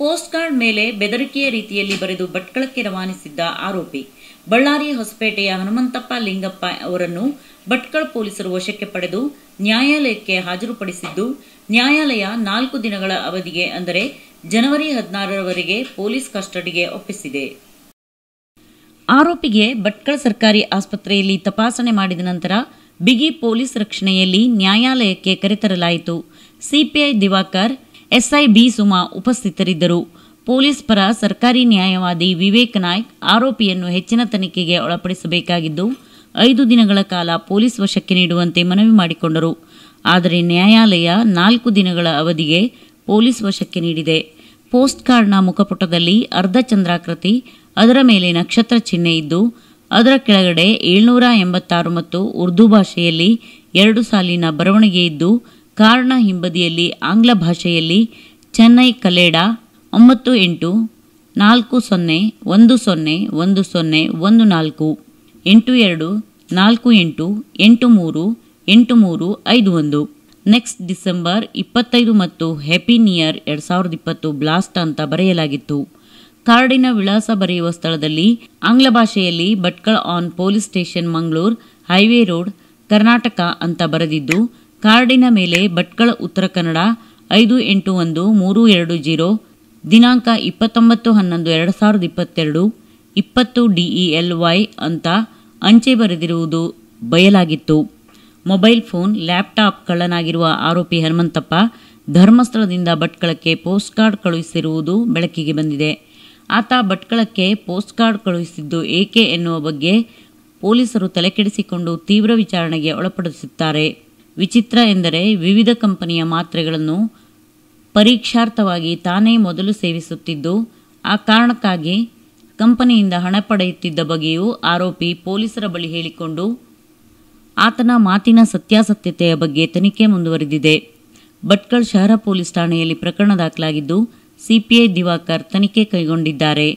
post card ಮೇಲೆ ಬೆದರಿಕೆಯ ರೀತಿಯಲ್ಲಿ ಬರೆದು ಭಟ್ಕಳಕ್ಕೆ ರವಾನಿಸಿದ್ದ ಆರೋಪಿ ಬಳ್ಳಾರಿ ಹೊಸಪೇಟೆಯ ಹನುಮಂತಪ್ಪ ಲಿಂಗಪ್ಪ ಅವರನ್ನು ಭಟ್ಕಳ ಪೊಲೀಸರು ವಶಕ್ಕೆ ಪಡೆದು ನ್ಯಾಯಾಲಯಕ್ಕೆ ಹಾಜರುಪಡಿಸಿದ್ದು ನ್ಯಾಯಾಲಯ ನಾಲ್ಕು ದಿನಗಳ ಅವಧಿಗೆ ಅಂದರೆ ಜನವರಿ ಹದಿನಾರರವರೆಗೆ ಪೊಲೀಸ್ ಕಸ್ಟಡಿಗೆ ಒಪ್ಪಿಸಿದೆ ಆರೋಪಿಗೆ ಭಟ್ಕಳ ಸರ್ಕಾರಿ ಆಸ್ಪತ್ರೆಯಲ್ಲಿ ತಪಾಸಣೆ ಮಾಡಿದ ನಂತರ ಬಿಗಿ ಪೊಲೀಸ್ ರಕ್ಷಣೆಯಲ್ಲಿ ನ್ಯಾಯಾಲಯಕ್ಕೆ ಕರೆತರಲಾಯಿತು CPI Diwakar SI B Suma ಉಪಸ್ಥಿತರಿದ್ದರು ಪೊಲೀಸ್ ಪರ ಸರ್ಕಾರಿ ನ್ಯಾಯವಾದಿ ವಿವೇಕ್ ನಾಯ್ಕ್ ಆರೋಪಿಯನ್ನು ಹೆಚ್ಚಿನ ತನಿಖೆಗೆ ಒಳಪಡಿಸಬೇಕಾಗಿದ್ದು ಐದು ದಿನಗಳ ಕಾಲ ಪೊಲೀಸ್ ವಶಕ್ಕೆ ನೀಡುವಂತೆ ಮನವಿ ಮಾಡಿಕೊಂಡರು ಆದರೆ ನ್ಯಾಯಾಲಯ ನಾಲ್ಕು ದಿನಗಳ ಅವಧಿಗೆ ಪೊಲೀಸ್ ವಶಕ್ಕೆ ನೀಡಿದೆ ಪೋಸ್ಟ್ ಕಾರ್ಡ್ನ ಮುಖಪುಟದಲ್ಲಿ ಅರ್ಧ ಚಂದ್ರಾಕೃತಿ ಅದರ ಮೇಲೆ ನಕ್ಷತ್ರ ಚಿಹ್ನೆ ಇದ್ದು ಅದರ ಕೆಳಗಡೆ ಏಳ್ನೂರ ಎಂಬತ್ತಾರು ಮತ್ತು ಉರ್ದು ಭಾಷೆಯಲ್ಲಿ ಎರಡು ಸಾಲಿನ ಬರವಣಿಗೆ ಇದ್ದು ಕಾರಣ ಹಿಂಬದಿಯಲ್ಲಿ ಆಂಗ್ಲ ಭಾಷೆಯಲ್ಲಿ ಚೆನ್ನೈ ಕಲೆಡಾ ಒಂಬತ್ತು ಎಂಟು ನಾಲ್ಕು ಸೊನ್ನೆ ಒಂದು ಸೊನ್ನೆ ಒಂದು ಸೊನ್ನೆ ಒಂದು ನಾಲ್ಕು ಎಂಟು ಎರಡು ನಾಲ್ಕು ಎಂಟು ಎಂಟು ಮೂರು ಎಂಟು ಮೂರು ಐದು ಒಂದು ನೆಕ್ಸ್ಟ್ ಡಿಸೆಂಬರ್ ಇಪ್ಪತ್ತೈದು ಮತ್ತು ಹ್ಯಾಪಿ ನಿಯರ್ ಎರಡು ಸಾವಿರದ ಇಪ್ಪತ್ತು ಬ್ಲಾಸ್ಟ್ ಅಂತ ಬರೆಯಲಾಗಿತ್ತು ಕಾರ್ಡಿನ ವಿಳಾಸ ಬರೆಯುವ ಸ್ಥಳದಲ್ಲಿ ಆಂಗ್ಲ ಭಾಷೆಯಲ್ಲಿ ಭಟ್ಕಳ ಆನ್ police station Mangaluru highway road Karnataka ಅಂತ ಬರೆದಿದ್ದು ಕಾರ್ಡಿನ ಮೇಲೆ ಭಟ್ಕಳ ಉತ್ತರ ಕನ್ನಡ ಐದು ಎಂಟು ಒಂದು ಮೂರು ಎರಡು ಜೀರೋ ದಿನಾಂಕ ಇಪ್ಪತ್ತೊಂಬತ್ತು ಹನ್ನೊಂದು ಎರಡು ಸಾವಿರದ ಇಪ್ಪತ್ತೆರಡು ಇಪ್ಪತ್ತು ಡಿಇಎಲ್ ವೈ ಅಂತ ಅಂಚೆ ಬರೆದಿರುವುದು ಬಯಲಾಗಿತ್ತು ಮೊಬೈಲ್ ಫೋನ್ ಲ್ಯಾಪ್ಟಾಪ್ ಕಳ್ಳನಾಗಿರುವ ಆರೋಪಿ ಹನುಮಂತಪ್ಪ ಧರ್ಮಸ್ಥಳದಿಂದ ಭಟ್ಕಳಕ್ಕೆ ಪೋಸ್ಟ್ ಕಾರ್ಡ್ ಕಳುಹಿಸಿರುವುದು ಬೆಳಕಿಗೆ ಬಂದಿದೆ ಆತ ಭಟ್ಕಳಕ್ಕೆ ಪೋಸ್ಟ್ ಕಾರ್ಡ್ ಕಳುಹಿಸಿದ್ದು ಏಕೆ ಎನ್ನುವ ಬಗ್ಗೆ ಪೊಲೀಸರು ತಲೆಕೆಡಿಸಿಕೊಂಡು ತೀವ್ರ ವಿಚಾರಣೆಗೆ ಒಳಪಡಿಸುತ್ತಾರೆ ವಿಚಿತ್ರ ಎಂದರೆ ವಿವಿಧ ಕಂಪನಿಯ ಮಾತ್ರೆಗಳನ್ನು ಪರೀಕ್ಷಾರ್ಥವಾಗಿ ತಾನೇ ಮೊದಲು ಸೇವಿಸುತ್ತಿದ್ದು ಆ ಕಾರಣಕ್ಕಾಗಿ ಕಂಪನಿಯಿಂದ ಹಣ ಪಡೆಯುತ್ತಿದ್ದ ಬಗ್ಗೆಯೂ ಆರೋಪಿ ಪೊಲೀಸರ ಬಳಿ ಹೇಳಿಕೊಂಡು ಆತನ ಮಾತಿನ ಸತ್ಯಾಸತ್ಯತೆಯ ಬಗ್ಗೆ ತನಿಖೆ ಮುಂದುವರೆದಿದೆ ಭಟ್ಕಳ್ ಶಹರ ಪೊಲೀಸ್ ಠಾಣೆಯಲ್ಲಿ ಪ್ರಕರಣ ದಾಖಲಾಗಿದ್ದು ಸಿಪಿಐ ದಿವಾಕರ್ ತನಿಖೆ ಕೈಗೊಂಡಿದ್ದಾರೆ